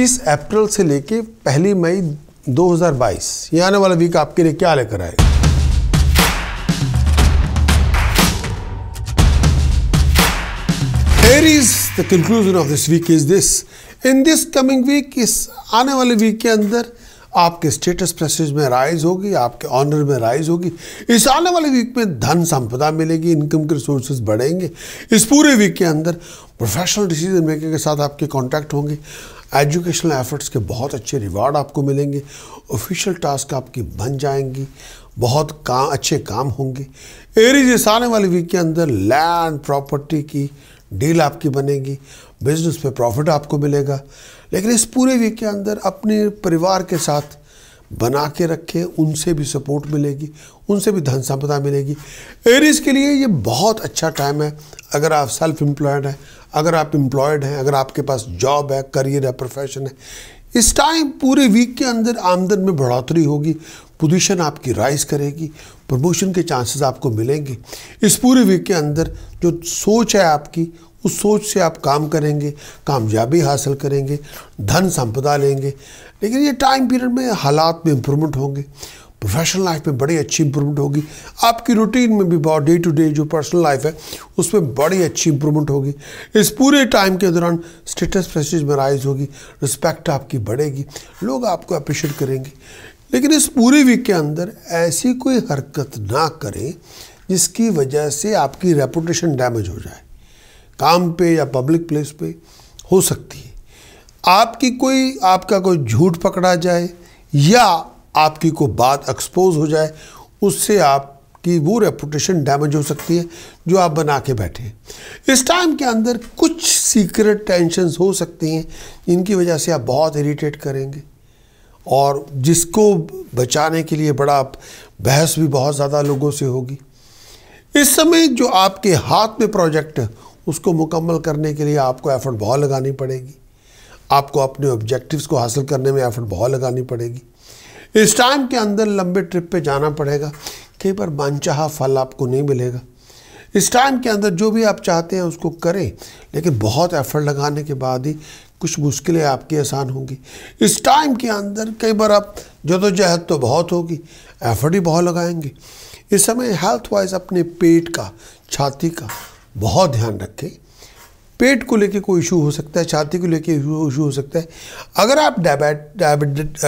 25 अप्रैल से लेके पहली मई 2022 ये आने वाला वीक आपके लिए क्या लेकर आएगा is the conclusion of this week is this in this coming week इस आने वाले वीक के अंदर आपके स्टेटस प्रेसेज में राइज होगी आपके ऑनर में राइज होगी इस आने वाले वीक में धन संपदा मिलेगी इनकम के रिसोर्सेज बढ़ेंगे इस पूरे वीक के अंदर प्रोफेशनल डिसीजन मेकर के साथ आपके कॉन्टैक्ट होंगे एजुकेशनल एफर्ट्स के बहुत अच्छे रिवार्ड आपको मिलेंगे ऑफिशियल टास्क आपकी बन जाएंगी बहुत काम अच्छे काम होंगे एरीज इस आने वाले वीक के अंदर लैंड प्रॉपर्टी की डील आपकी बनेगी बिजनेस पे प्रॉफिट आपको मिलेगा लेकिन इस पूरे वीक के अंदर अपने परिवार के साथ बना के रखें उनसे भी सपोर्ट मिलेगी उनसे भी धन संपदा मिलेगी एरीज के लिए ये बहुत अच्छा टाइम है अगर आप सेल्फ एम्प्लॉयड हैं अगर आप एम्प्लॉयड हैं अगर आपके पास जॉब है करियर है प्रोफेशन है इस टाइम पूरे वीक के अंदर आमदन में बढ़ोतरी होगी पोजीशन आपकी राइज करेगी प्रमोशन के चांसेस आपको मिलेंगे इस पूरे वीक के अंदर जो सोच है आपकी उस सोच से आप काम करेंगे कामयाबी हासिल करेंगे धन संपदा लेंगे लेकिन ये टाइम पीरियड में हालात में इम्प्रूवमेंट होंगे प्रोफेशनल लाइफ में बड़ी अच्छी इंप्रूवमेंट होगी आपकी रूटीन में भी बहुत डे टू डे जो पर्सनल लाइफ है उसमें बड़ी अच्छी इंप्रूवमेंट होगी इस पूरे टाइम के दौरान स्टेटस प्रेस्टीज में राइज होगी रिस्पेक्ट आपकी बढ़ेगी लोग आपको अप्रिशिएट करेंगे लेकिन इस पूरे वीक के अंदर ऐसी कोई हरकत ना करें जिसकी वजह से आपकी रेपुटेशन डैमेज हो जाए काम पे या पब्लिक प्लेस पे हो सकती है आपकी कोई आपका कोई झूठ पकड़ा जाए या आपकी कोई बात एक्सपोज हो जाए उससे आपकी वो रेपुटेशन डैमेज हो सकती है जो आप बना के बैठे हैं इस टाइम के अंदर कुछ सीक्रेट टेंशनस हो सकती हैं जिनकी वजह से आप बहुत इरीटेट करेंगे और जिसको बचाने के लिए बड़ा बहस भी बहुत ज़्यादा लोगों से होगी इस समय जो आपके हाथ में प्रोजेक्ट है उसको मुकम्मल करने के लिए आपको एफर्ट बहुत लगानी पड़ेगी आपको अपने ऑब्जेक्टिव्स को हासिल करने में एफर्ट बहुत लगानी पड़ेगी इस टाइम के अंदर लंबे ट्रिप पे जाना पड़ेगा कई बार मनचाहा फल आपको नहीं मिलेगा इस टाइम के अंदर जो भी आप चाहते हैं उसको करें लेकिन बहुत एफर्ट लगाने के बाद ही कुछ मुश्किलें आपकी आसान होंगी इस टाइम के अंदर कई बार आप जदोजहद तो बहुत होगी एफर्ट ही बहुत लगाएंगे इस समय हेल्थ वाइज अपने पेट का छाती का बहुत ध्यान रखें पेट को लेके कोई इशू हो सकता है छाती को लेके इशू हो सकता है अगर आप डायबेट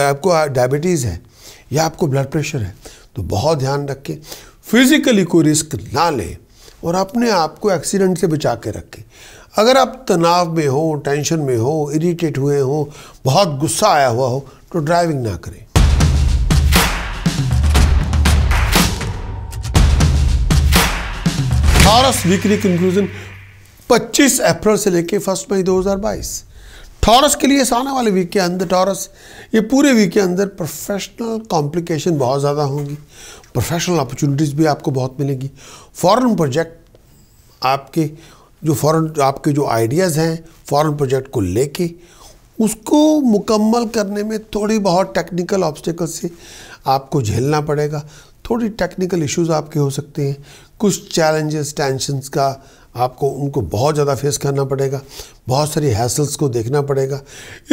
आपको डायबिटीज़ है या आपको ब्लड प्रेशर है तो बहुत ध्यान रखें फिज़िकली कोई रिस्क ना लें और अपने आप को एक्सीडेंट से बचा के रखें अगर आप तनाव में हो टेंशन में हो इरिटेट हुए हो बहुत गुस्सा आया हुआ हो तो ड्राइविंग ना करें सारस वीकली कंक्लूजन 25 अप्रैल से लेकर फर्स्ट मई 2022 टॉरस के लिए आने वाले वीक के अंदर टॉरस ये पूरे वीक के अंदर प्रोफेशनल कॉम्प्लिकेशन बहुत ज़्यादा होंगी प्रोफेशनल अपॉर्चुनिटीज़ भी आपको बहुत मिलेंगी फॉरेन प्रोजेक्ट आपके जो फॉरेन आपके जो आइडियाज़ हैं फॉरेन प्रोजेक्ट को लेके उसको मुकम्मल करने में थोड़ी बहुत टेक्निकल ऑब्स्टिकल से आपको झेलना पड़ेगा थोड़ी टेक्निकल इश्यूज आपके हो सकते हैं कुछ चैलेंजेस टेंशनस का आपको उनको बहुत ज़्यादा फेस करना पड़ेगा बहुत सारी हैसल्स को देखना पड़ेगा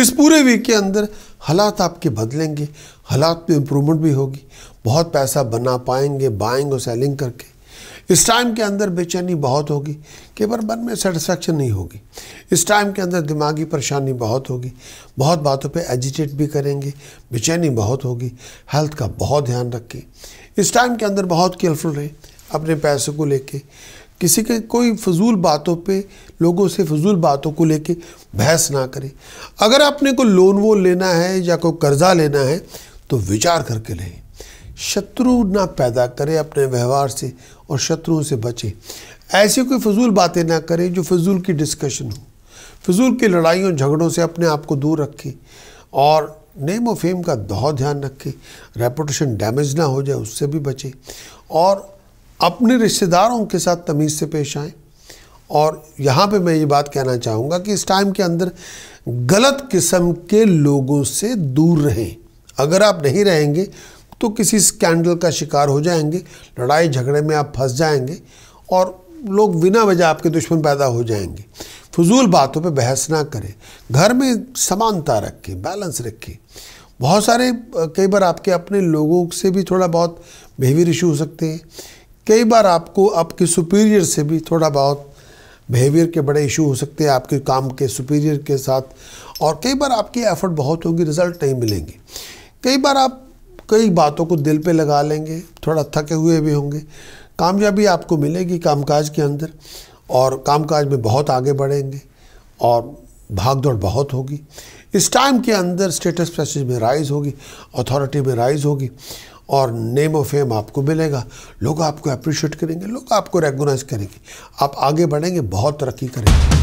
इस पूरे वीक के अंदर हालात आपके बदलेंगे हालात में इम्प्रूवमेंट भी होगी बहुत पैसा बना पाएंगे बाइंग और सेलिंग करके इस टाइम के अंदर बेचैनी बहुत होगी केवल मन में सेटिस्फेक्शन नहीं होगी इस टाइम के अंदर दिमागी परेशानी बहुत होगी बहुत बातों पे एजिटेट भी करेंगे बेचैनी बहुत होगी हेल्थ का बहुत ध्यान रखें इस टाइम के अंदर बहुत केयरफुल रहें अपने पैसों को लेके किसी के कोई फजूल बातों पे लोगों से फजूल बातों को लेके बहस ना करें अगर आपने को लोन वो लेना है या कोई कर्ज़ा लेना है तो विचार करके लें शत्रु ना पैदा करें अपने व्यवहार से और शत्रुओं से बचें ऐसी कोई फजूल बातें ना करें जो फजूल की डिस्कशन हो फजूल की लड़ाइयों झगड़ों से अपने आप को दूर रखें और नेम और फेम का बहुत ध्यान रखें रेपुटेशन डैमेज ना हो जाए उससे भी बचें और अपने रिश्तेदारों के साथ तमीज़ से पेश आएँ और यहाँ पे मैं ये बात कहना चाहूँगा कि इस टाइम के अंदर गलत किस्म के लोगों से दूर रहें अगर आप नहीं रहेंगे तो किसी स्कैंडल का शिकार हो जाएंगे लड़ाई झगड़े में आप फंस जाएंगे और लोग बिना वजह आपके दुश्मन पैदा हो जाएंगे फजूल बातों पे बहस ना करें घर में समानता रखें बैलेंस रखें बहुत सारे कई बार आपके अपने लोगों से भी थोड़ा बहुत बिहेवियर इशू हो सकते हैं कई बार आपको आपके सुपीरियर से भी थोड़ा बहुत बिहेवियर के बड़े इशू हो सकते हैं आपके काम के सुपीरियर के साथ और कई बार आपकी एफर्ट बहुत होगी रिजल्ट नहीं मिलेंगे कई बार आप कई बातों को दिल पे लगा लेंगे थोड़ा थके हुए भी होंगे कामयाबी आपको मिलेगी कामकाज के अंदर और कामकाज में बहुत आगे बढ़ेंगे और भागदौड़ बहुत होगी इस टाइम के अंदर स्टेटस प्रेस्टीज में राइज होगी अथॉरिटी में राइज होगी और नेम ऑफ फेम आपको मिलेगा लोग आपको अप्रिशिएट करेंगे लोग आपको रेगोनाइज करेंगे आप आगे बढ़ेंगे बहुत तरक्की करेंगे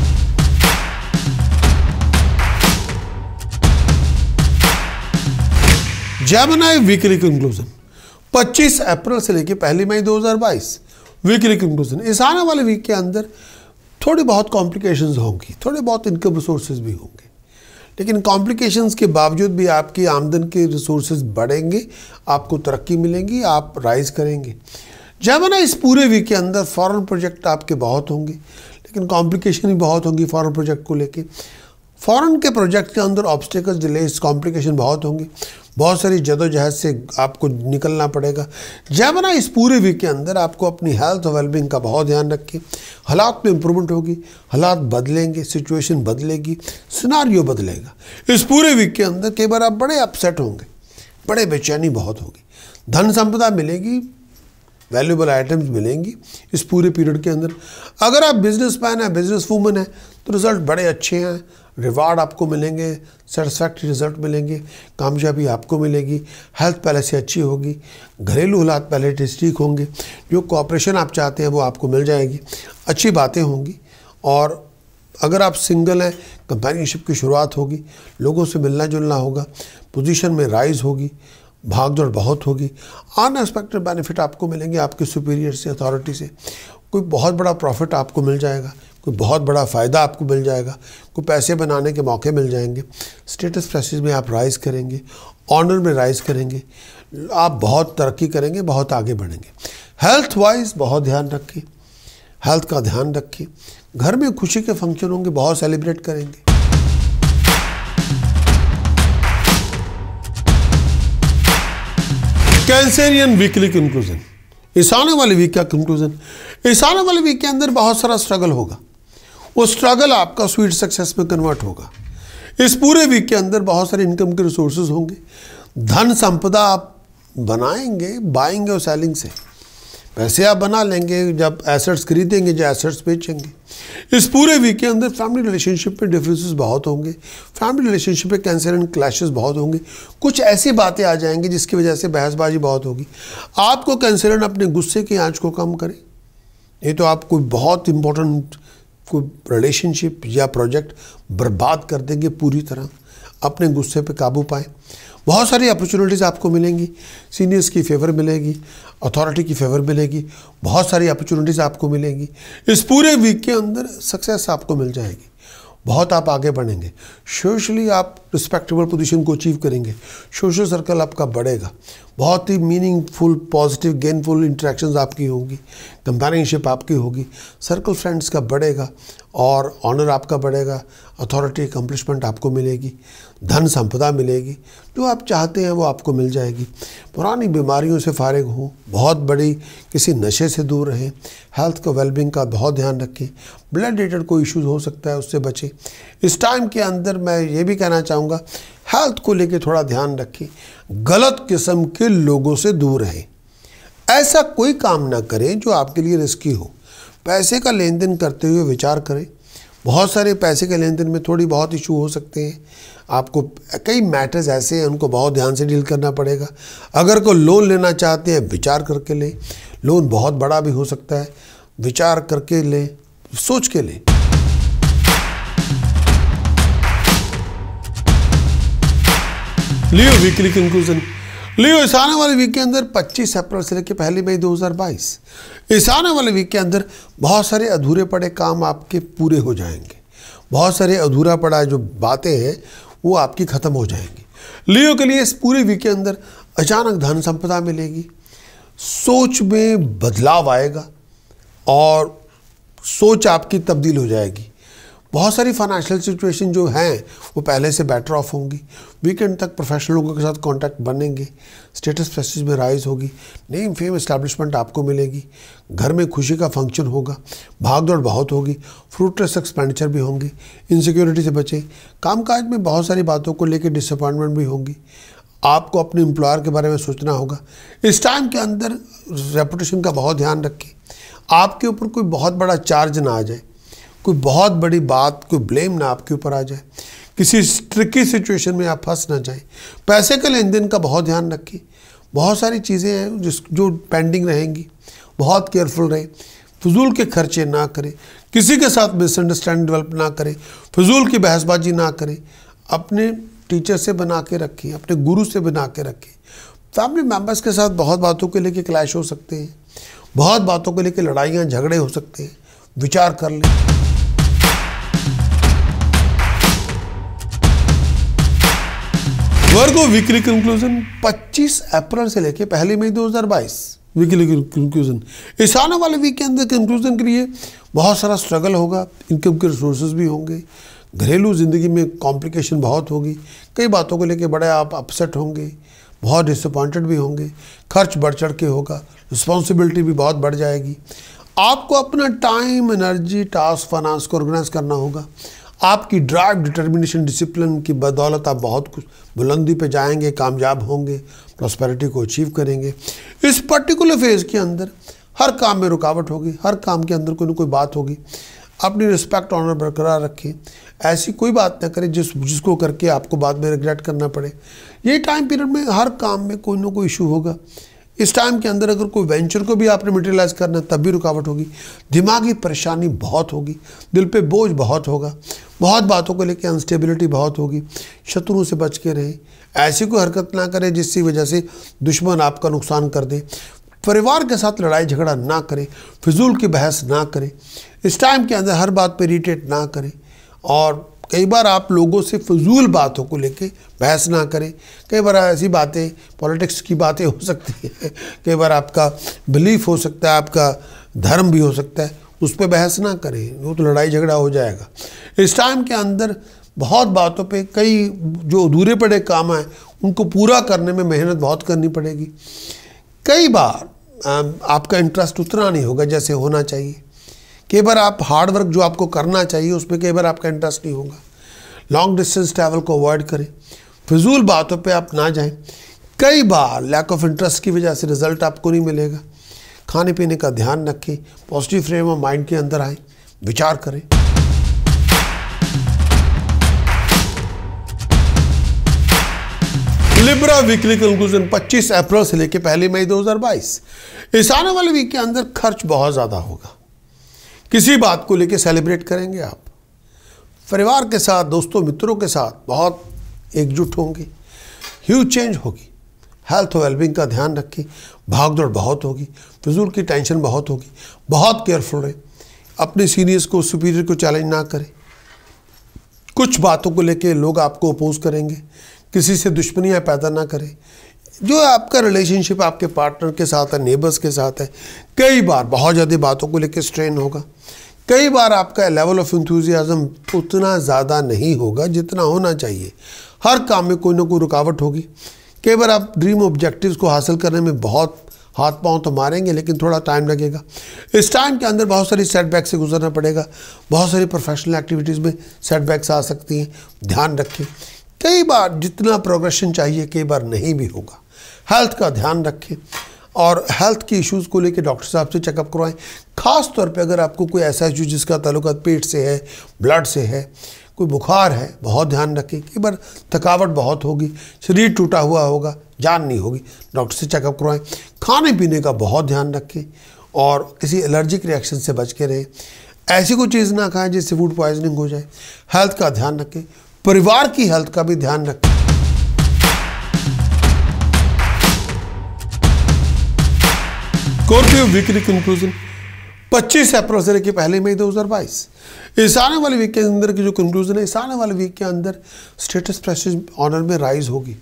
जैमनाई वीकली कंक्लूजन 25 अप्रैल से लेकर पहली मई 2022 वीकली कंक्लूजन इस आने वाले वीक के अंदर थोड़ी बहुत कॉम्प्लिकेशंस होंगी थोड़े बहुत इनकम रिसोर्सेज भी होंगे लेकिन कॉम्प्लिकेशंस के बावजूद भी आपकी आमदन के रिसोर्स बढ़ेंगे आपको तरक्की मिलेंगी आप राइज करेंगे जैमना इस पूरे वीक के अंदर फॉरेन प्रोजेक्ट आपके बहुत होंगे लेकिन कॉम्प्लिकेशन भी बहुत होंगी फॉरेन प्रोजेक्ट को लेके फॉरेन के प्रोजेक्ट के अंदर ऑब्स्टेकल्स डिलेज कॉम्प्लिकेशन बहुत होंगे बहुत सारी जदोजहद से आपको निकलना पड़ेगा जैमना इस पूरे वीक के अंदर आपको अपनी हेल्थ और वेलबिंग का बहुत ध्यान रखें हालात में इम्प्रूवमेंट होगी हालात बदलेंगे सिचुएशन बदलेगी सिनारियो बदलेगा इस पूरे वीक के अंदर कई बार आप बड़े अपसेट होंगे बड़े बेचैनी बहुत होगी धन संपदा मिलेगी वैल्यूबल आइटम्स मिलेंगी इस पूरे पीरियड के अंदर अगर आप बिजनेस मैन हैं बिजनेस वूमन हैं तो रिजल्ट बड़े अच्छे हैं रिवार्ड आपको मिलेंगे सेटिसफैक्ट्री रिजल्ट मिलेंगे कामयाबी आपको मिलेगी हेल्थ पहले से अच्छी होगी घरेलू हालात पहले ठीक होंगे जो कॉपरेशन आप चाहते हैं वो आपको मिल जाएगी अच्छी बातें होंगी और अगर आप सिंगल हैं कंपेनियनशिप की शुरुआत होगी लोगों से मिलना जुलना होगा पोजीशन में राइज होगी भागदौड़ बहुत होगी अनएक्सपेक्टेड बेनिफिट आपको मिलेंगे आपके सुपीरियर से अथॉरिटी से कोई बहुत बड़ा प्रॉफिट आपको मिल जाएगा कोई बहुत बड़ा फ़ायदा आपको मिल जाएगा कोई पैसे बनाने के मौके मिल जाएंगे स्टेटस प्रेसिस में आप राइज़ करेंगे ऑनर में राइज़ करेंगे आप बहुत तरक्की करेंगे बहुत आगे बढ़ेंगे हेल्थ वाइज बहुत ध्यान रखिए हेल्थ का ध्यान रखिए घर में खुशी के फंक्शन होंगे बहुत सेलिब्रेट करेंगे कैंसेरियन वीकली कंक्लूजन इस आने वाले वीक का कंक्लूजन इस आने वाले वीक के अंदर बहुत सारा स्ट्रगल होगा वो स्ट्रगल आपका स्वीट सक्सेस में कन्वर्ट होगा इस पूरे वीक के अंदर बहुत सारे इनकम के रिसोर्सेज होंगे धन संपदा आप बनाएंगे बाएंगे और सेलिंग से पैसे आप बना लेंगे जब एसेट्स खरीदेंगे जब एसेट्स बेचेंगे इस पूरे वीक के अंदर फैमिली रिलेशनशिप में डिफरेंसेस बहुत होंगे फैमिली रिलेशनशिप में कैंसर एंड क्लैशेस बहुत होंगे कुछ ऐसी बातें आ जाएंगी जिसकी वजह से बहसबाजी बहुत होगी आपको कैंसर अपने गुस्से की आँच को कम करें ये तो आप कोई बहुत इंपॉर्टेंट को रिलेशनशिप या प्रोजेक्ट बर्बाद कर देंगे पूरी तरह अपने गुस्से पे काबू पाएँ बहुत सारी अपॉर्चुनिटीज़ आपको मिलेंगी सीनियर्स की फेवर मिलेगी अथॉरिटी की फेवर मिलेगी बहुत सारी अपॉर्चुनिटीज़ आपको मिलेंगी इस पूरे वीक के अंदर सक्सेस आपको मिल जाएगी बहुत आप आगे बढ़ेंगे सोशली आप रिस्पेक्टेबल पोजीशन को अचीव करेंगे सोशल सर्कल आपका बढ़ेगा बहुत ही मीनिंगफुल पॉजिटिव गेनफुल इंट्रैक्शन आपकी होंगी कंपेनियनशिप आपकी होगी सर्कल फ्रेंड्स का बढ़ेगा और ऑनर आपका बढ़ेगा अथॉरिटी अकम्पलिशमेंट आपको मिलेगी धन संपदा मिलेगी जो आप चाहते हैं वो आपको मिल जाएगी पुरानी बीमारियों से फारिग हों बहुत बड़ी किसी नशे से दूर रहें हेल्थ का वेलबिंग का बहुत ध्यान रखें ब्लड रिलेटेड कोई इश्यूज हो सकता है उससे बचें इस टाइम के अंदर मैं ये भी कहना चाहूँगा हेल्थ को लेकर थोड़ा ध्यान रखें गलत किस्म के लोगों से दूर रहें ऐसा कोई काम ना करें जो आपके लिए रिस्की हो पैसे का लेन देन करते हुए विचार करें बहुत सारे पैसे के लेन देन में थोड़ी बहुत इशू हो सकते हैं आपको कई मैटर्स ऐसे हैं उनको बहुत ध्यान से डील करना पड़ेगा अगर कोई लोन लेना चाहते हैं विचार करके लें लोन बहुत बड़ा भी हो सकता है विचार करके लें सोच के लें लियो वीकली कंक्लूजन लियो इस आने वाले वीक के अंदर 25 अप्रैल से लेकर पहली मई 2022 इस आने वाले वीक के अंदर बहुत सारे अधूरे पड़े काम आपके पूरे हो जाएंगे बहुत सारे अधूरा पड़ा जो बातें हैं वो आपकी ख़त्म हो जाएंगी लियो के लिए इस पूरे वीक के अंदर अचानक धन संपदा मिलेगी सोच में बदलाव आएगा और सोच आपकी तब्दील हो जाएगी बहुत सारी फाइनेंशियल सिचुएशन जो हैं वो पहले से बेटर ऑफ होंगी वीकेंड तक प्रोफेशनल लोगों के साथ कांटेक्ट बनेंगे स्टेटस प्रेस्टीज में राइज होगी नेम फेम इस्टेब्लिशमेंट आपको मिलेगी घर में खुशी का फंक्शन होगा भागदौड़ बहुत होगी फ्रूटलेस एक्सपेंडिचर भी होंगी इनसिक्योरिटी से बचें कामकाज में बहुत सारी बातों को लेकर डिसअपॉइंटमेंट भी होंगी आपको अपने एम्प्लॉयर के बारे में सोचना होगा इस टाइम के अंदर रेपुटेशन का बहुत ध्यान रखें आपके ऊपर कोई बहुत बड़ा चार्ज ना आ जाए कोई बहुत बड़ी बात कोई ब्लेम ना आपके ऊपर आ जाए किसी ट्रिकी सिचुएशन में आप फंस ना जाए पैसे के लेन देन का बहुत ध्यान रखें बहुत सारी चीज़ें हैं जिस जो पेंडिंग रहेंगी बहुत केयरफुल रहें फजूल के खर्चे ना करें किसी के साथ मिसअंडरस्टैंड डेवलप ना करें फजूल की बहसबाजी ना करें अपने टीचर से बना के रखें अपने गुरु से बना के रखें फैमिली मेम्बर्स के साथ बहुत बातों के लेके क्लैश हो सकते हैं बहुत बातों के लेके लड़ाइयाँ झगड़े हो सकते हैं विचार कर लें वर्गो वीकली कंक्लूजन 25 अप्रैल से लेकर पहली मई 2022 वीकली कंक्लूजन इस आने वाले वीक के अंदर कंक्लूजन के लिए बहुत सारा स्ट्रगल होगा इनकम के रिसोर्सेज भी होंगे घरेलू ज़िंदगी में कॉम्प्लिकेशन बहुत होगी कई बातों को लेकर बड़े आप अपसेट होंगे बहुत डिसअपॉइंटेड भी होंगे खर्च बढ़ चढ़ के होगा रिस्पॉन्सिबिलिटी भी बहुत बढ़ जाएगी आपको अपना टाइम एनर्जी टास्क फाइनेंस को ऑर्गेनाइज करना होगा आपकी ड्राइव डिटर्मिनेशन डिसिप्लिन की बदौलत आप बहुत कुछ बुलंदी पे जाएंगे कामयाब होंगे प्रॉस्पेरिटी को अचीव करेंगे इस पर्टिकुलर फेज़ के अंदर हर काम में रुकावट होगी हर काम के अंदर कोई ना कोई बात होगी अपनी रिस्पेक्ट ऑनर बरकरार रखें ऐसी कोई बात ना करें जिस जिसको करके आपको बाद में रिग्रेट करना पड़े ये टाइम पीरियड में हर काम में कोई ना कोई इशू होगा इस टाइम के अंदर अगर कोई वेंचर को भी आपने मटेरियलाइज करना है तब भी रुकावट होगी दिमागी परेशानी बहुत होगी दिल पे बोझ बहुत होगा बहुत बातों को लेकर अनस्टेबिलिटी बहुत होगी शत्रुओं से बच के रहें ऐसी कोई हरकत ना करें जिसकी वजह से दुश्मन आपका नुकसान कर दे परिवार के साथ लड़ाई झगड़ा ना करें फिजूल की बहस ना करें इस टाइम के अंदर हर बात पर इरीटेट ना करें और कई बार आप लोगों से फजूल बातों को लेके बहस ना करें कई बार ऐसी बातें पॉलिटिक्स की बातें हो सकती हैं कई बार आपका बिलीफ हो सकता है आपका धर्म भी हो सकता है उस पर बहस ना करें वो तो लड़ाई झगड़ा हो जाएगा इस टाइम के अंदर बहुत बातों पे कई जो अधूरे पड़े काम हैं उनको पूरा करने में मेहनत बहुत करनी पड़ेगी कई बार आपका इंटरेस्ट उतना नहीं होगा जैसे होना चाहिए कई बार आप हार्ड वर्क जो आपको करना चाहिए उसमें कई बार आपका इंटरेस्ट नहीं होगा लॉन्ग डिस्टेंस ट्रैवल को अवॉइड करें फिजूल बातों पे आप ना जाएं कई बार लैक ऑफ इंटरेस्ट की वजह से रिजल्ट आपको नहीं मिलेगा खाने पीने का ध्यान रखें पॉजिटिव फ्रेम ऑफ माइंड के अंदर आए विचार करें लिब्रा वीकली कंक्लूजन 25 अप्रैल से लेकर पहली मई 2022 इस आने वाले वीक के अंदर खर्च बहुत ज़्यादा होगा किसी बात को लेके सेलिब्रेट करेंगे आप परिवार के साथ दोस्तों मित्रों के साथ बहुत एकजुट होंगे ह्यूज चेंज होगी हेल्थ और वेलबिंग का ध्यान रखें भागदौड़ बहुत होगी फिजूल की टेंशन बहुत होगी बहुत केयरफुल रहें अपने सीनियर्स को सुपीरियर को चैलेंज ना करें कुछ बातों को लेके लोग आपको अपोज करेंगे किसी से दुश्मनियाँ पैदा ना करें जो आपका रिलेशनशिप आपके पार्टनर के साथ है नेबर्स के साथ है कई बार बहुत ज़्यादा बातों को लेकर स्ट्रेन होगा कई बार आपका लेवल ऑफ इंथ्यूज़ियाज़म उतना ज़्यादा नहीं होगा जितना होना चाहिए हर काम में कोई ना कोई रुकावट होगी कई बार आप ड्रीम ऑब्जेक्टिव्स को हासिल करने में बहुत हाथ पाँव तो मारेंगे लेकिन थोड़ा टाइम लगेगा इस टाइम के अंदर बहुत सारी सेटबैक से गुजरना पड़ेगा बहुत सारी प्रोफेशनल एक्टिविटीज़ में सेटबैक्स आ सकती हैं ध्यान रखें कई बार जितना प्रोग्रेशन चाहिए कई बार नहीं भी होगा हेल्थ का ध्यान रखें और हेल्थ के इश्यूज़ को लेकर डॉक्टर साहब से चेकअप करवाएं ख़ास तौर पे अगर आपको कोई ऐसा इशू जिसका ताल्लुक पेट से है ब्लड से है कोई बुखार है बहुत ध्यान रखें कई बार थकावट बहुत होगी शरीर टूटा हुआ होगा जान नहीं होगी डॉक्टर से चेकअप करवाएं खाने पीने का बहुत ध्यान रखें और किसी एलर्जिक रिएक्शन से बच के रहें ऐसी कोई चीज़ ना खाएँ जिससे फूड पॉइजनिंग हो जाए हेल्थ का ध्यान रखें परिवार की हेल्थ का भी ध्यान रखें स्कॉर्पियो वीकली कंक्लूजन 25 अप्रैल से लेकर पहले मई 2022 इस आने वाले वीक के अंदर की जो कंक्लूजन है इस आने वाले वीक के अंदर स्टेटस प्रेसिस ऑनर में राइज होगी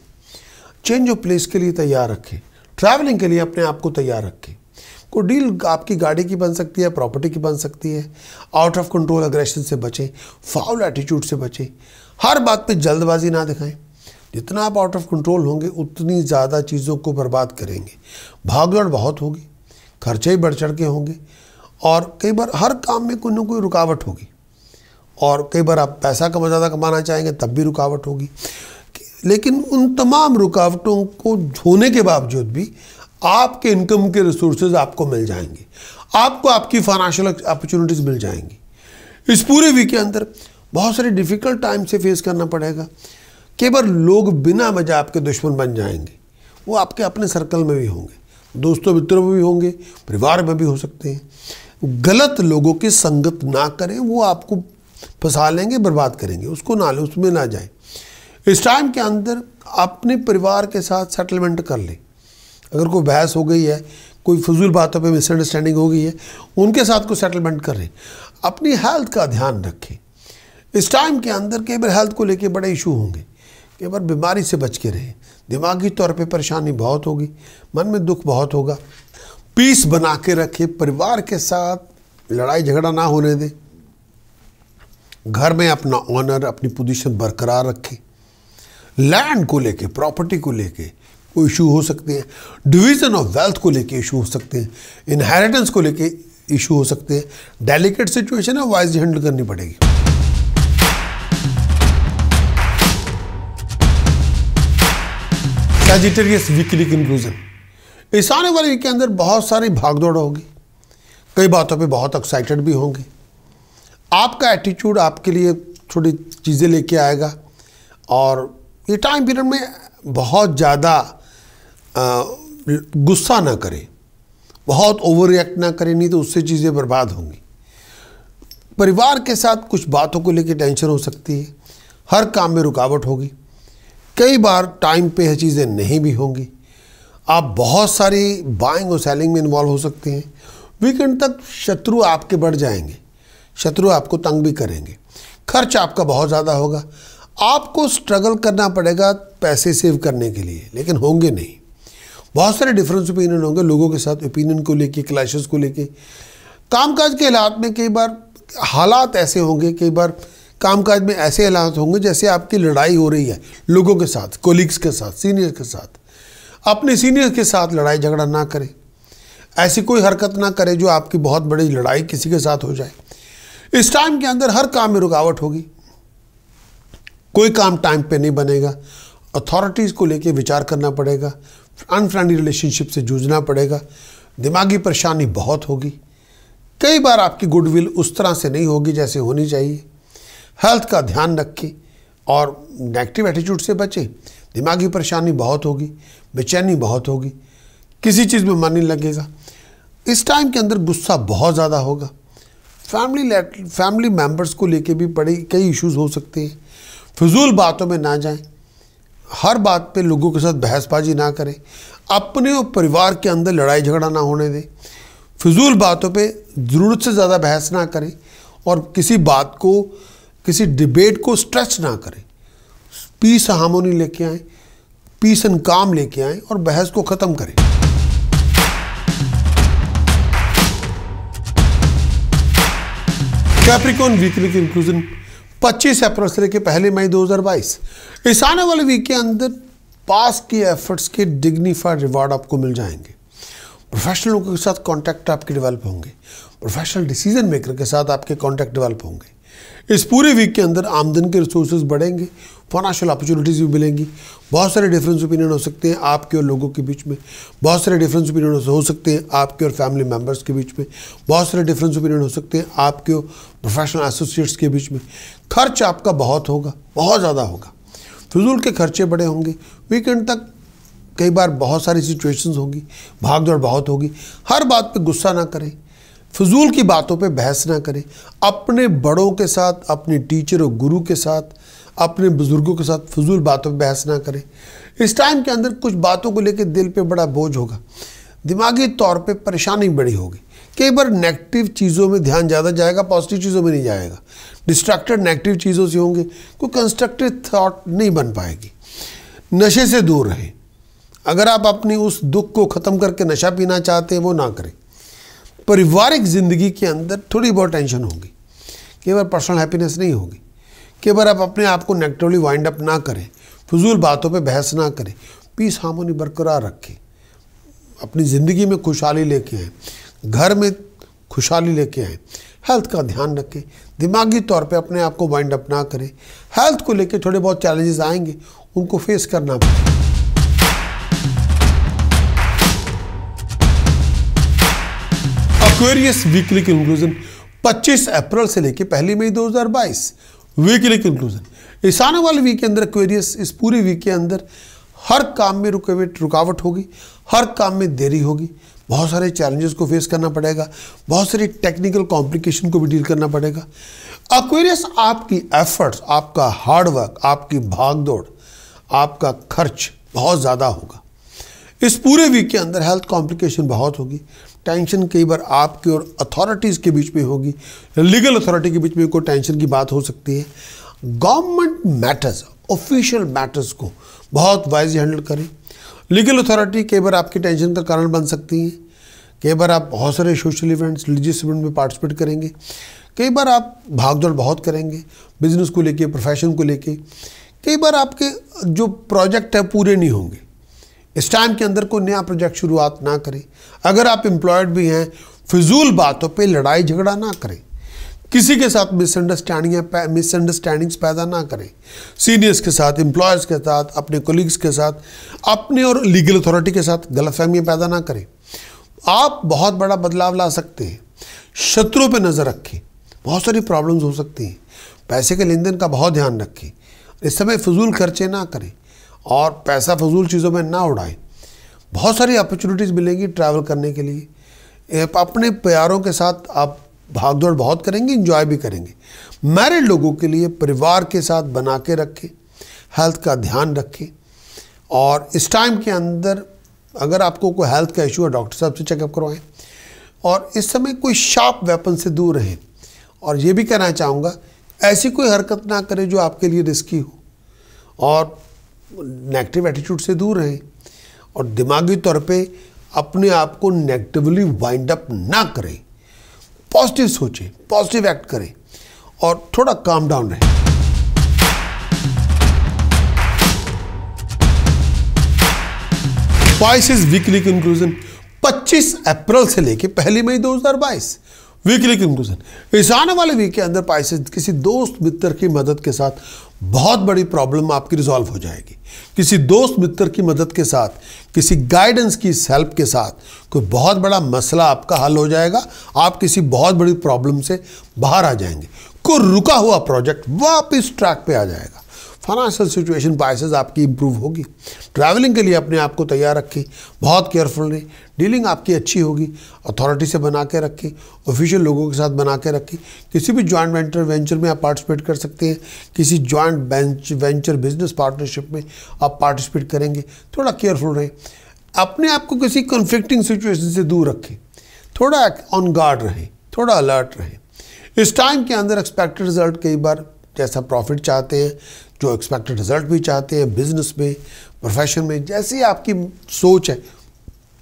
चेंज ऑफ प्लेस के लिए तैयार रखें ट्रैवलिंग के लिए अपने आप को तैयार रखें को डील आपकी गाड़ी की बन सकती है प्रॉपर्टी की बन सकती है आउट ऑफ कंट्रोल अग्रेशन से बचें फाउल एटीट्यूड से बचें हर बात पे जल्दबाजी ना दिखाएं जितना आप आउट ऑफ कंट्रोल होंगे उतनी ज़्यादा चीज़ों को बर्बाद करेंगे भागदौड़ बहुत होगी खर्चे ही बढ़ चढ़ के होंगे और कई बार हर काम में कोई ना कोई रुकावट होगी और कई बार आप पैसा कम ज़्यादा कमाना चाहेंगे तब भी रुकावट होगी लेकिन उन तमाम रुकावटों को झोने के बावजूद भी आपके इनकम के रिसोर्सेज आपको मिल जाएंगे आपको आपकी फाइनेंशियल अपॉर्चुनिटीज़ मिल जाएंगी इस पूरे वीक के अंदर बहुत सारे डिफ़िकल्ट टाइम से फेस करना पड़ेगा कई बार लोग बिना वजह आपके दुश्मन बन जाएंगे वो आपके अपने सर्कल में भी होंगे दोस्तों मित्रों में भी होंगे परिवार में भी हो सकते हैं गलत लोगों की संगत ना करें वो आपको फंसा लेंगे बर्बाद करेंगे उसको ना लें उसमें ना जाए इस टाइम के अंदर अपने परिवार के साथ सेटलमेंट कर लें अगर कोई बहस हो गई है कोई फजूल बातों पे मिसअंडरस्टैंडिंग हो गई है उनके साथ को सेटलमेंट कर लें अपनी हेल्थ का ध्यान रखें इस टाइम के अंदर बार हेल्थ को लेके बड़े इशू होंगे कि अगर बीमारी से बच के रहें दिमागी तौर पे परेशानी बहुत होगी मन में दुख बहुत होगा पीस बना के रखे परिवार के साथ लड़ाई झगड़ा ना होने दें घर में अपना ऑनर अपनी पोजीशन बरकरार रखें लैंड को लेके प्रॉपर्टी को लेके कोई इशू हो सकते हैं डिवीज़न ऑफ वेल्थ को लेके इशू हो सकते हैं इनहेरिटेंस को लेके इशू हो सकते हैं डेलिकेट सिचुएशन है वाइज हैंडल करनी पड़ेगी सेजिटेरियस वीकली कंक्लूजन इस आने वाले वीक के अंदर बहुत सारी भागदौड़ होगी कई बातों पे बहुत एक्साइटेड भी होंगे आपका एटीट्यूड आपके लिए थोड़ी चीज़ें लेके आएगा और ये टाइम पीरियड में बहुत ज़्यादा गुस्सा ना करें बहुत ओवर रिएक्ट ना करें नहीं तो उससे चीज़ें बर्बाद होंगी परिवार के साथ कुछ बातों को लेकर टेंशन हो सकती है हर काम में रुकावट होगी कई बार टाइम पे यह चीज़ें नहीं भी होंगी आप बहुत सारी बाइंग और सेलिंग में इन्वॉल्व हो सकते हैं वीकेंड तक शत्रु आपके बढ़ जाएंगे शत्रु आपको तंग भी करेंगे खर्च आपका बहुत ज़्यादा होगा आपको स्ट्रगल करना पड़ेगा पैसे सेव करने के लिए लेकिन होंगे नहीं बहुत सारे डिफरेंस ओपिनियन होंगे लोगों के साथ ओपिनियन को लेके क्लैशेस को लेके कामकाज के हालात में कई बार हालात ऐसे होंगे कई बार कामकाज में ऐसे हालात होंगे जैसे आपकी लड़ाई हो रही है लोगों के साथ कोलिग्स के साथ सीनियर के साथ अपने सीनियर के साथ लड़ाई झगड़ा ना करें ऐसी कोई हरकत ना करें जो आपकी बहुत बड़ी लड़ाई किसी के साथ हो जाए इस टाइम के अंदर हर काम में रुकावट होगी कोई काम टाइम पे नहीं बनेगा अथॉरिटीज़ को लेके विचार करना पड़ेगा अनफ्रेंडली रिलेशनशिप से जूझना पड़ेगा दिमागी परेशानी बहुत होगी कई बार आपकी गुडविल उस तरह से नहीं होगी जैसे होनी चाहिए हेल्थ का ध्यान रखें और नेगेटिव एटीट्यूड से बचें दिमागी परेशानी बहुत होगी बेचैनी बहुत होगी किसी चीज़ में मन नहीं लगेगा इस टाइम के अंदर गुस्सा बहुत ज़्यादा होगा फैमिली फैमिली मेम्बर्स को लेके भी बड़े कई इश्यूज हो सकते हैं फजूल बातों में ना जाएं हर बात पे लोगों के साथ बहसबाजी ना करें अपने और परिवार के अंदर लड़ाई झगड़ा ना होने दें फजूल बातों पे ज़रूरत से ज़्यादा बहस ना करें और किसी बात को किसी डिबेट को स्ट्रेच ना करें पीस हार्मोनी लेके आए पीस एंड काम लेके आए और बहस को ख़त्म करें कैप्रिकॉन वीकली की इंक्लूजन 25 अप्रैल से लेकर पहले मई 2022 इस आने वाले वीक के अंदर पास के एफर्ट्स के डिग्निफाइड रिवार्ड आपको मिल जाएंगे प्रोफेशनल लोगों के साथ कॉन्टैक्ट आपके डेवलप होंगे प्रोफेशनल डिसीजन मेकर के साथ आपके कॉन्टैक्ट डेवलप होंगे इस पूरे वीक के अंदर आमदन के रिसोर्स बढ़ेंगे फाइनेंशियल अपॉर्चुनिटीज़ भी मिलेंगी बहुत सारे डिफरेंस ओपिनियन हो सकते हैं आपके और लोगों के बीच में बहुत सारे डिफरेंस ओपिनियन हो सकते हैं आपके और फैमिली मेम्बर्स के बीच में बहुत सारे डिफरेंस ओपिनियन हो सकते हैं आपके और प्रोफेशनल एसोसिएट्स के बीच में खर्च आपका बहुत होगा बहुत ज़्यादा होगा फजूल के खर्चे बड़े होंगे वीकेंड तक कई बार बहुत सारी सिचुएशंस होंगी भाग बहुत होगी हर बात पे गुस्सा ना करें फजूल की बातों पे बहस ना करें अपने बड़ों के साथ अपने टीचर और गुरु के साथ अपने बुज़ुर्गों के साथ फजूल बातों पर बहस ना करें इस टाइम के अंदर कुछ बातों को लेकर दिल पे बड़ा बोझ होगा दिमागी तौर पे परेशानी बड़ी होगी कई बार नेगेटिव चीज़ों में ध्यान ज़्यादा जाएगा पॉजिटिव चीज़ों में नहीं जाएगा डिस्ट्रैक्टेड नेगेटिव चीज़ों से होंगे कोई कंस्ट्रक्टिव थाट नहीं बन पाएगी नशे से दूर रहें अगर आप अपनी उस दुख को ख़त्म करके नशा पीना चाहते हैं वो ना करें पारिवारिक ज़िंदगी के अंदर थोड़ी बहुत टेंशन होगी कई बार पर्सनल हैप्पीनेस नहीं होगी कई बार आप अपने आप को नेगेटिवली वाइंड अप ना करें फजूल बातों पे बहस ना करें पीस हार्मोनी बरकरार रखें अपनी ज़िंदगी में खुशहाली लेके आए घर में खुशहाली लेके आएँ हेल्थ का ध्यान रखें दिमागी तौर पे अपने आप को वाइंड अप ना करें हेल्थ को लेके थोड़े बहुत चैलेंजेस आएंगे उनको फेस करना पड़ेगा एक्वेरियस वीकली कंक्लूजन 25 अप्रैल से लेकर पहली मई 2022 वीकली कंक्लूजन इस आने वाले वीक के अंदर एक्वेरियस इस पूरे वीक के अंदर हर काम में रुकावट रुकावट होगी हर काम में देरी होगी बहुत सारे चैलेंजेस को फेस करना पड़ेगा बहुत सारी टेक्निकल कॉम्प्लिकेशन को भी डील करना पड़ेगा अक्वेरियस आपकी एफर्ट्स आपका हार्डवर्क आपकी भाग दौड़ आपका खर्च बहुत ज़्यादा होगा इस पूरे वीक के अंदर हेल्थ कॉम्प्लिकेशन बहुत होगी टेंशन कई बार आपके और अथॉरिटीज़ के बीच में होगी लीगल अथॉरिटी के बीच में कोई टेंशन की बात हो सकती है गवर्नमेंट मैटर्स ऑफिशियल मैटर्स को बहुत वाइजली हैंडल करें लीगल अथॉरिटी कई बार आपकी टेंशन का कारण बन सकती हैं कई बार आप बहुत सारे सोशल इवेंट्स रिलीजियस इवेंट में पार्टिसिपेट करेंगे कई बार आप भागदौड़ बहुत करेंगे बिजनेस को लेके प्रोफेशन को लेके कई बार आपके जो प्रोजेक्ट है पूरे नहीं होंगे इस टाइम के अंदर कोई नया प्रोजेक्ट शुरुआत ना करें अगर आप एम्प्लॉयड भी हैं फिजूल बातों पे लड़ाई झगड़ा ना करें किसी के साथ मिसअंडरस्टैंडिंग मिसअंडरस्टैंडिंग्स पैदा ना करें सीनियर्स के साथ एम्प्लॉयर्स के साथ अपने कोलिग्स के साथ अपने और लीगल अथॉरिटी के साथ गलतफहमियाँ पैदा ना करें आप बहुत बड़ा बदलाव ला सकते हैं शत्रुओं पर नज़र रखें बहुत सारी प्रॉब्लम्स हो सकती हैं पैसे के लेन देन का बहुत ध्यान रखें इस समय फजूल खर्चे ना करें और पैसा फजूल चीज़ों में ना उड़ाएं बहुत सारी अपॉर्चुनिटीज़ मिलेंगी ट्रैवल करने के लिए अपने प्यारों के साथ आप भाग दौड़ बहुत करेंगे इंजॉय भी करेंगे मैरिड लोगों के लिए परिवार के साथ बना के रखें हेल्थ का ध्यान रखें और इस टाइम के अंदर अगर आपको कोई हेल्थ का इशू है डॉक्टर साहब से चेकअप करवाएं और इस समय कोई शार्प वेपन से दूर रहें और ये भी कहना चाहूँगा ऐसी कोई हरकत ना करें जो आपके लिए रिस्की हो और नेगेटिव एटीट्यूड से दूर रहें और दिमागी तौर पे अपने आप को नेगेटिवली वाइंड अप ना करें पॉजिटिव सोचें पॉजिटिव एक्ट करें और थोड़ा काम डाउन रहें बाईस वीकली कंक्लूजन 25 अप्रैल से लेके पहली मई 2022 वीकली कंक्लूजन इस आने वाले वीक के अंदर पाइसिस किसी दोस्त मित्र की मदद के साथ बहुत बड़ी प्रॉब्लम आपकी रिजॉल्व हो जाएगी किसी दोस्त मित्र की मदद के साथ किसी गाइडेंस की हेल्प के साथ कोई बहुत बड़ा मसला आपका हल हो जाएगा आप किसी बहुत बड़ी प्रॉब्लम से बाहर आ जाएंगे कोई रुका हुआ प्रोजेक्ट वापस ट्रैक पे आ जाएगा फाइनेंशियल सिचुएशन बायसेज आपकी इंप्रूव होगी ट्रैवलिंग के लिए अपने आप को तैयार रखें बहुत केयरफुल रहें डीलिंग आपकी अच्छी होगी अथॉरिटी से बना के रखें ऑफिशियल लोगों के साथ बना के रखें किसी भी जॉइंट वेंचर वेंचर में आप पार्टिसिपेट कर सकते हैं किसी जॉइंट वेंचर बिजनेस पार्टनरशिप में आप पार्टिसिपेट करेंगे थोड़ा केयरफुल रहें अपने आप को किसी कन्फ्लिक्टिंग सिचुएशन से दूर रखें थोड़ा ऑन गार्ड रहें थोड़ा अलर्ट रहें इस टाइम के अंदर एक्सपेक्टेड रिजल्ट कई बार जैसा प्रॉफिट चाहते हैं जो एक्सपेक्टेड रिजल्ट भी चाहते हैं बिजनेस में प्रोफेशन में जैसी आपकी सोच है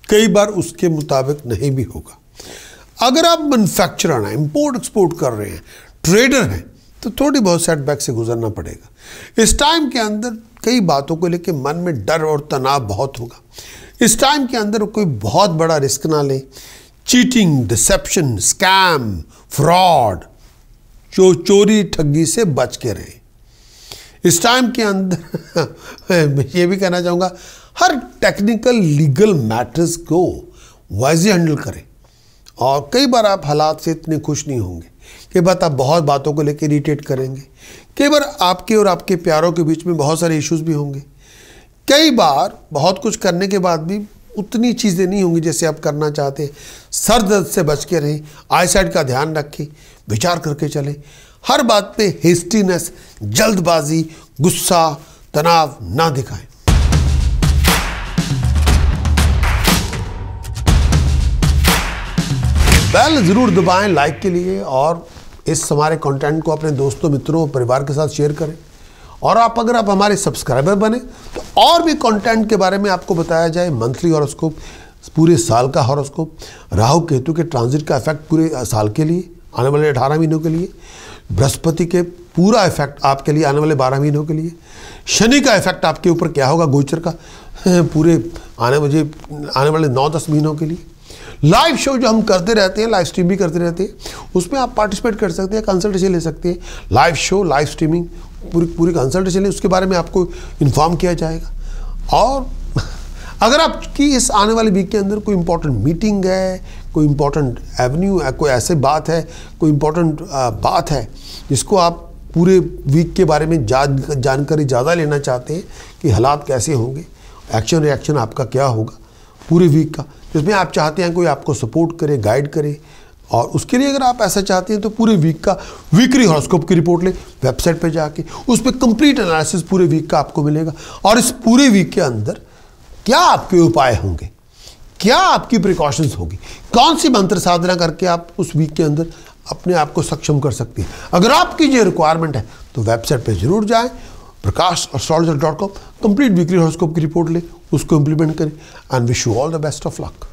कई बार उसके मुताबिक नहीं भी होगा अगर आप मैनुफैक्चर हैं इम्पोर्ट एक्सपोर्ट कर रहे हैं ट्रेडर हैं तो थोड़ी बहुत सेटबैक से गुजरना पड़ेगा इस टाइम के अंदर कई बातों को लेकर मन में डर और तनाव बहुत होगा इस टाइम के अंदर कोई बहुत बड़ा रिस्क ना लें चीटिंग डिसेप्शन स्कैम फ्रॉड जो चोरी ठगी से बच के रहें इस टाइम के अंदर ये भी कहना चाहूँगा हर टेक्निकल लीगल मैटर्स को वाइजली हैंडल करें और कई बार आप हालात से इतने खुश नहीं होंगे कई बार आप बहुत बातों को लेकर इरीटेट करेंगे कई बार आपके और आपके प्यारों के बीच में बहुत सारे इश्यूज भी होंगे कई बार बहुत कुछ करने के बाद भी उतनी चीज़ें नहीं होंगी जैसे आप करना चाहते हैं सर दर्द से बच के रहें आई साइड का ध्यान रखें विचार करके चलें हर बात पे हेस्टीनेस जल्दबाजी गुस्सा तनाव ना दिखाएं बैल ज़रूर दबाएं लाइक के लिए और इस हमारे कंटेंट को अपने दोस्तों मित्रों और परिवार के साथ शेयर करें और आप अगर आप हमारे सब्सक्राइबर बने तो और भी कंटेंट के बारे में आपको बताया जाए मंथली हॉरोस्कोप पूरे साल का हॉरोस्कोप राहु केतु के ट्रांजिट का इफेक्ट पूरे साल के लिए आने वाले अठारह महीनों के लिए बृहस्पति के पूरा इफेक्ट आपके लिए आने वाले बारह महीनों के लिए शनि का इफेक्ट आपके ऊपर क्या होगा गोचर का पूरे आने मुझे आने वाले नौ दस महीनों के लिए लाइव शो जो हम करते रहते हैं लाइव स्ट्रीम भी करते रहते हैं उसमें आप पार्टिसिपेट कर सकते हैं कंसल्टेशन ले सकते हैं लाइव शो लाइव स्ट्रीमिंग पूरी पूरी कंसल्टेशन ले उसके बारे में आपको इन्फॉर्म किया जाएगा और अगर आपकी इस आने वाले वीक के अंदर कोई इंपॉर्टेंट मीटिंग है कोई इम्पोर्टेंट एवेन्यू है कोई ऐसे बात है कोई इम्पोर्टेंट बात है जिसको आप पूरे वीक के बारे में जा, जानकारी ज़्यादा लेना चाहते हैं कि हालात कैसे होंगे एक्शन रिएक्शन आपका क्या होगा पूरे वीक का जिसमें आप चाहते हैं कोई आपको सपोर्ट करे गाइड करे और उसके लिए अगर आप ऐसा चाहते हैं तो पूरे वीक का वीकली हॉरोस्कोप की रिपोर्ट लें वेबसाइट पर जाके उस पर कंप्लीट एनालिसिस पूरे वीक का आपको मिलेगा और इस पूरे वीक के अंदर क्या आपके उपाय होंगे क्या आपकी प्रिकॉशंस होगी कौन सी मंत्र साधना करके आप उस वीक के अंदर अपने आप को सक्षम कर सकती है अगर आपकी ये रिक्वायरमेंट है तो वेबसाइट पर जरूर जाए Prakash astrologer dot com complete weekly horoscope की रिपोर्ट लें उसको इम्प्लीमेंट करें and wish you all the best of luck